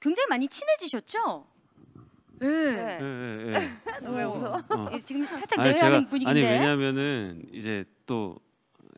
굉장히 많이 친해지셨죠? 예. 네. 네, 네, 네. 왜 웃어? 어. 어. 지금 살짝 내외하는 분위기인데. 아니 왜냐면은 이제 또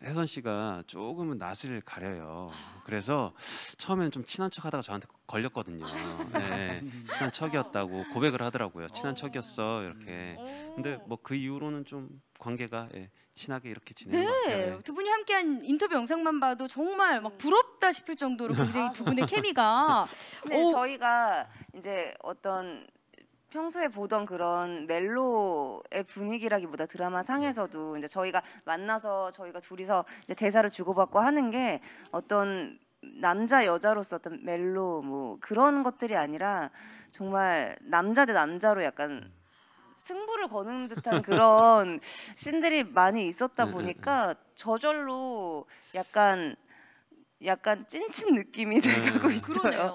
혜선 씨가 조금은 낯을 가려요. 그래서 처음엔 좀 친한 척하다가 저한테 걸렸거든요. 네, 네, 친한 척이었다고 고백을 하더라고요. 친한 척이었어 어. 이렇게. 음. 근데 뭐 그 이후로는 좀 관계가 예, 친하게 이렇게 진행이 네. 것 같아요. 네, 두 분이 함께한 인터뷰 영상만 봐도 정말 막 음. 부럽다 싶을 정도로 굉장히 두 분의 케미가 근데 오. 네, 어. 저희가 이제 어떤 평소에 보던 그런 멜로의 분위기라기보다 드라마 상에서도 이제 저희가 만나서 저희가 둘이서 이제 대사를 주고받고 하는 게 어떤 남자 여자로서 어떤 멜로 뭐 그런 것들이 아니라 정말 남자 대 남자로 약간 승부를 거는 듯한 그런 신들이 많이 있었다 네, 네, 네. 보니까 저절로 약간 약간 찐친 느낌이 들가고 음. 있어요. 그러네요.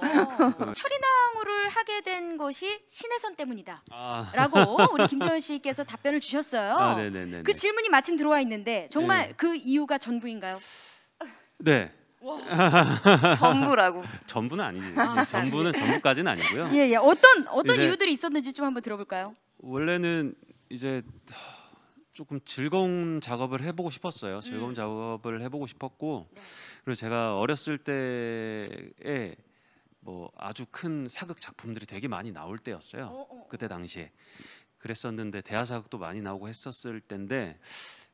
음. 철인왕후를 하게 된 것이 신혜선 때문이다. 아. 라고 우리 김정현 씨께서 답변을 주셨어요. 아, 네네네. 그 질문이 마침 들어와 있는데 정말 네. 그 이유가 전부인가요? 네. 전부라고. 전부는 아니지. 네, 전부는 전부까지는 아니고요. 예, 예. 어떤 어떤 이유들이 있었는지 좀 한번 들어볼까요? 원래는 이제 조금 즐거운 작업을 해보고 싶었어요. 즐거운 음. 작업을 해보고 싶었고 네. 그리고 제가 어렸을 때에 뭐 아주 큰 사극 작품들이 되게 많이 나올 때였어요. 어, 어, 어. 그때 당시에 그랬었는데 대하 사극도 많이 나오고 했었을 때인데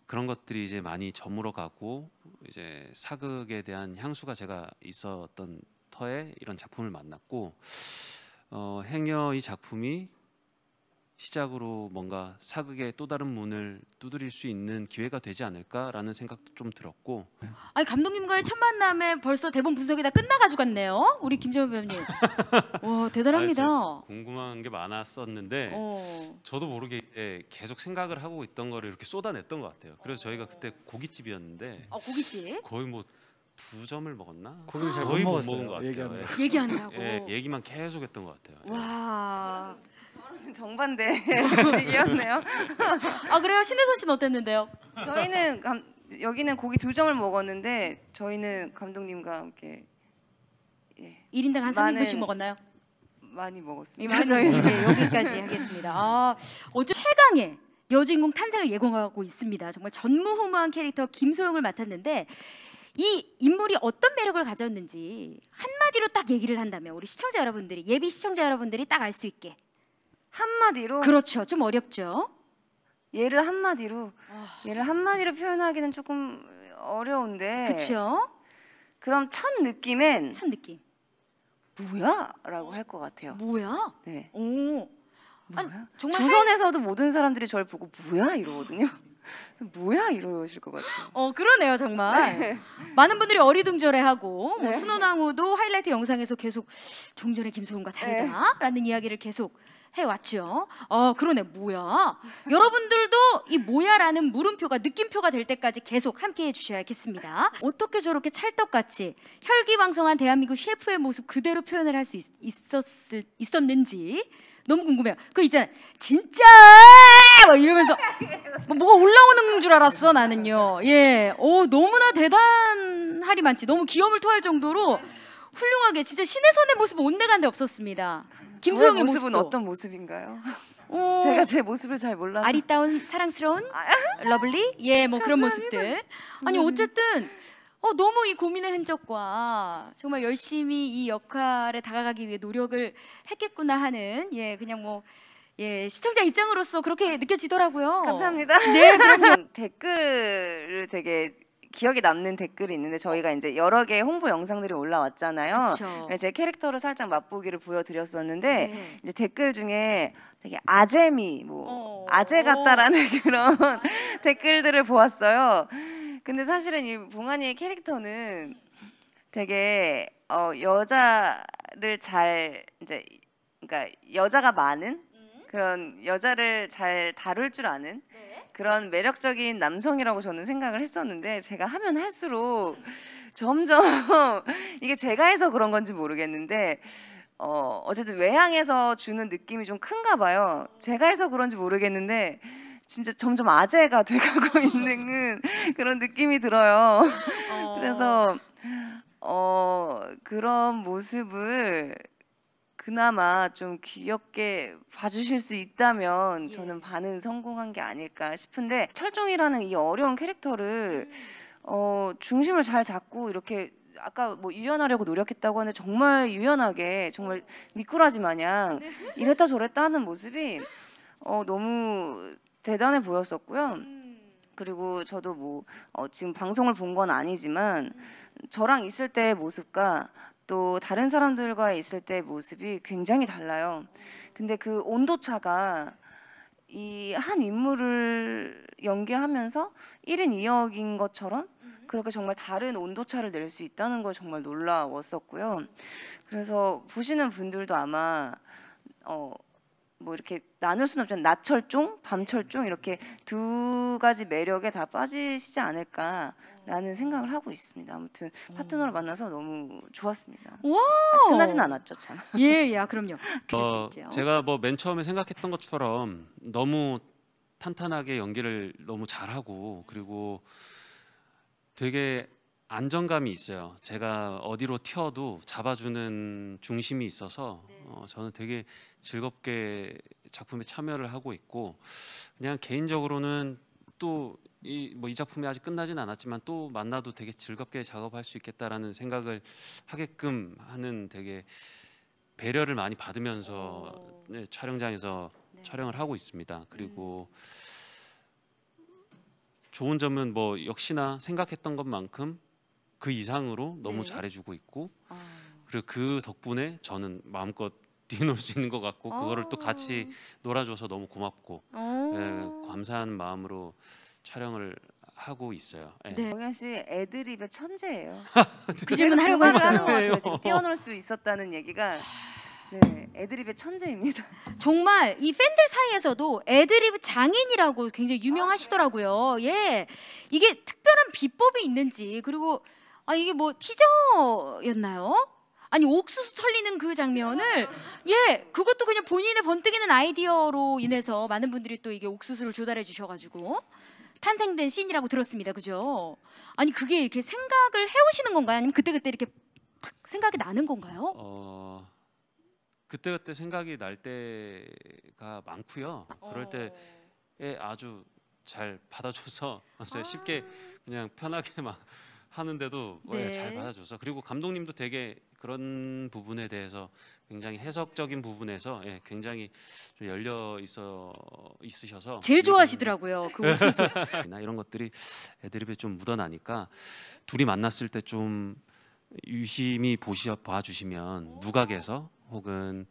그런 것들이 이제 많이 저물어가고 이제 사극에 대한 향수가 제가 있었던 터에 이런 작품을 만났고 어, 행여 이 작품이 시작으로 뭔가 사극의 또 다른 문을 두드릴 수 있는 기회가 되지 않을까라는 생각도 좀 들었고 아니 감독님과의 첫 만남에 벌써 대본 분석이 다 끝나가지고 갔네요 우리 김재원 배우님 와 대단합니다 궁금한 게 많았었는데 어. 저도 모르게 이제 계속 생각을 하고 있던 거를 이렇게 쏟아냈던 것 같아요 그래서 저희가 그때 고깃집이었는데 어, 고깃집 거의 뭐 두 점을 먹었나? 고기잘 거의 못 먹은 것 같아요. 예. 얘기하느라고. 예, 얘기만 계속했던 것 같아요. 예. 와. 저랑 정반대 분위기였네요. 아 그래요? 신혜선 씨는 어땠는데요? 저희는 감, 여기는 고기 두 점을 먹었는데 저희는 감독님과 함께 예. 1인당 한 3인분씩 먹었나요? 많이 먹었습니다. 예, 저희는. 네, 여기까지 하겠습니다. 아, 어제 최강의 여주인공 탄생을 예고하고 있습니다. 정말 전무후무한 캐릭터 김소영을 맡았는데 이 인물이 어떤 매력을 가졌는지 한마디로 딱 얘기를 한다면 우리 시청자 여러분들이 예비 시청자 여러분들이 딱 알 수 있게 한마디로 그렇죠. 좀 어렵죠. 얘를 한마디로 어... 아. 얘를 한마디로 표현하기는 조금 어려운데. 그렇죠. 그럼 첫느낌엔첫 느낌. 뭐야라고 할 것 같아요. 뭐야? 네. 오. 뭐야? 아니, 정말 조선에서도 할... 모든 사람들이 저를 보고 뭐야 이러거든요. 뭐야 이러실 것 같아요. 어 그러네요 정말. 네. 많은 분들이 어리둥절해하고 뭐 네. 뭐 순원왕후도 하이라이트 영상에서 계속 종전의 김소은과 네. 다르다라는 네. 이야기를 계속 해왔죠. 어, 그러네. 뭐야? 여러분들도 이 뭐야라는 물음표가 느낌표가 될 때까지 계속 함께 해주셔야겠습니다. 어떻게 저렇게 찰떡같이 혈기왕성한 대한민국 셰프의 모습 그대로 표현을 할 수 있었을 있었는지 너무 궁금해요. 그 있잖아, 진짜 막 이러면서 뭐 뭐가 올라오는 줄 알았어 나는요. 예, 오 어, 너무나 대단하리 많지. 너무 기염을 토할 정도로 훌륭하게 진짜 신의 선의 모습 온데간데 없었습니다. 김수영의 저의 모습은 어떤 모습인가요? 오. 어. 제가 제 모습을 잘 몰라서 아리따운 사랑스러운 아. 러블리 예뭐 그런 모습들 아니 음. 어쨌든 어, 너무 이 고민의 흔적과 정말 열심히 이 역할에 다가가기 위해 노력을 했겠구나 하는 예 그냥 뭐. 예 시청자 입장으로서 그렇게 느껴지더라고요. 감사합니다. 네, 그럼 댓글을 되게 기억에 남는 댓글이 있는데 저희가 이제 여러 개의 홍보 영상들이 올라왔잖아요. 그쵸. 제 캐릭터를 살짝 맛보기를 보여드렸었는데 네. 이제 댓글 중에 되게 아재미 뭐 어. 아재 같다라는 어. 그런 댓글들을 보았어요. 근데 사실은 이 봉안이의 캐릭터는 되게 어, 여자를 잘 이제 그러니까 여자가 많은 그런 여자를 잘 다룰 줄 아는 네. 그런 매력적인 남성이라고 저는 생각을 했었는데 제가 하면 할수록 점점 이게 제가 해서 그런 건지 모르겠는데 어, 어쨌든 외향에서 주는 느낌이 좀 큰가 봐요. 제가 해서 그런지 모르겠는데 진짜 점점 아재가 돼가고 있는 그런 느낌이 들어요. 어. 그래서 어, 그런 모습을 그나마 좀 귀엽게 봐주실 수 있다면 예. 저는 반은 성공한 게 아닐까 싶은데 철종이라는 이 어려운 캐릭터를 음. 어, 중심을 잘 잡고 이렇게 아까 뭐 유연하려고 노력했다고 하는데 정말 유연하게 정말 미꾸라지 마냥 네. 이랬다 저랬다 하는 모습이 어, 너무 대단해 보였었고요. 음. 그리고 저도 뭐 어, 지금 방송을 본 건 아니지만 음. 저랑 있을 때의 모습과 또 다른 사람들과 있을 때 모습이 굉장히 달라요. 근데 그 온도차가 이 한 인물을 연기하면서 1인 2역인 것처럼 음. 그렇게 정말 다른 온도차를 낼 수 있다는 걸 정말 놀라웠었고요. 그래서 보시는 분들도 아마 어, 뭐 이렇게 나눌 수는 없지만 나철종 밤철종 이렇게 두 가지 매력에 다 빠지시지 않을까라는 생각을 하고 있습니다. 아무튼 음. 파트너를 만나서 너무 좋았습니다. 아직 끝나진 않았죠, 참. 예, 야, 예, 아, 그럼요. 어, 제가 뭐 맨 처음에 생각했던 것처럼 너무 탄탄하게 연기를 너무 잘하고 그리고 되게 안정감이 있어요. 제가 어디로 튀어도 잡아주는 중심이 있어서 네. 어, 저는 되게 즐겁게 작품에 참여를 하고 있고 그냥 개인적으로는 또 이 뭐이 뭐 작품이 아직 끝나진 않았지만 또 만나도 되게 즐겁게 작업할 수 있겠다라는 생각을 하게끔 하는 되게 배려를 많이 받으면서 네, 촬영장에서 네. 촬영을 하고 있습니다. 그리고 음. 좋은 점은 뭐 역시나 생각했던 것만큼 그 이상으로 너무 네. 잘해주고 있고 아. 그리고 그 덕분에 저는 마음껏 뛰놀 수 있는 것 같고 아. 그거를 또 같이 어. 놀아줘서 너무 고맙고 아. 예, 감사한 마음으로 촬영을 하고 있어요. 예. 네. 영현 씨 애드립의 천재예요. 네. 그 질문 하려고 하는 것 같아요. 지금 뛰어놀 수 있었다는 얘기가 네, 애드립의 천재입니다. 정말 이 팬들 사이에서도 애드립 장인이라고 굉장히 유명하시더라고요. 예, 이게 특별한 비법이 있는지 그리고 아 이게 뭐 티저였나요? 아니 옥수수 털리는 그 장면을 예 그것도 그냥 본인의 번뜩이는 아이디어로 인해서 많은 분들이 또 이게 옥수수를 조달해 주셔가지고 탄생된 씬이라고 들었습니다 그죠 아니 그게 이렇게 생각을 해오시는 건가요 아니면 그때그때 이렇게 탁 생각이 나는 건가요 어 그때그때 생각이 날 때가 많고요 어. 그럴 때에 예, 아주 잘 받아줘서 아. 쉽게 그냥 편하게 막 하는데도 네. 예, 잘 네. 받아줘서 그리고 감독님도 되게 그런 부분에 대해서 굉장히 해석적인 부분에서 예, 굉장히 좀 열려 있어 있으셔서 제일 좋아하시더라고요 그 옥수수 나 이런 것들이 애드립에 좀 묻어나니까 둘이 만났을 때 좀 유심히 보시 봐주시면 누각에서 혹은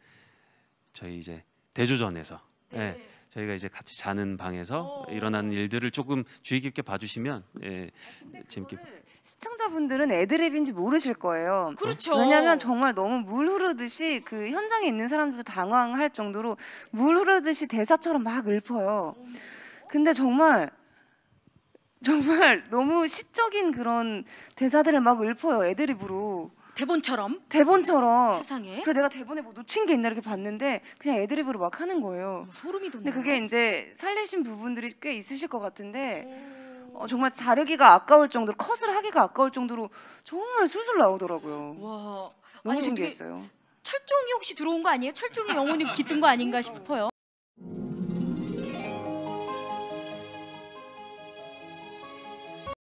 저희 이제 대조전에서 예, 네. 예, 저희가 이제 같이 자는 방에서 어. 일어나는 일들을 조금 주의 깊게 봐주시면 예, 아, 재밌게 시청자분들은 애드립인지 모르실 거예요. 그렇죠. 왜냐하면 정말 너무 물 흐르듯이 그 현장에 있는 사람들도 당황할 정도로 물 흐르듯이 대사처럼 막 읊어요. 근데 정말 정말 너무 시적인 그런 대사들을 막 읊어요 애드립으로. 대본처럼 대본처럼 세상에 그래 내가 대본에 뭐 놓친 게 있나 이렇게 봤는데 그냥 애드립으로 막 하는 거예요. 소름이 돋네. 근데 그게 이제 살리신 부분들이 꽤 있으실 것 같은데 어, 정말 자르기가 아까울 정도로 컷을 하기가 아까울 정도로 정말 술술 나오더라고요. 와 너무 아니, 신기했어요. 철종이 혹시 들어온 거 아니에요? 철종이 영혼이 깃든 거 아닌가 싶어요.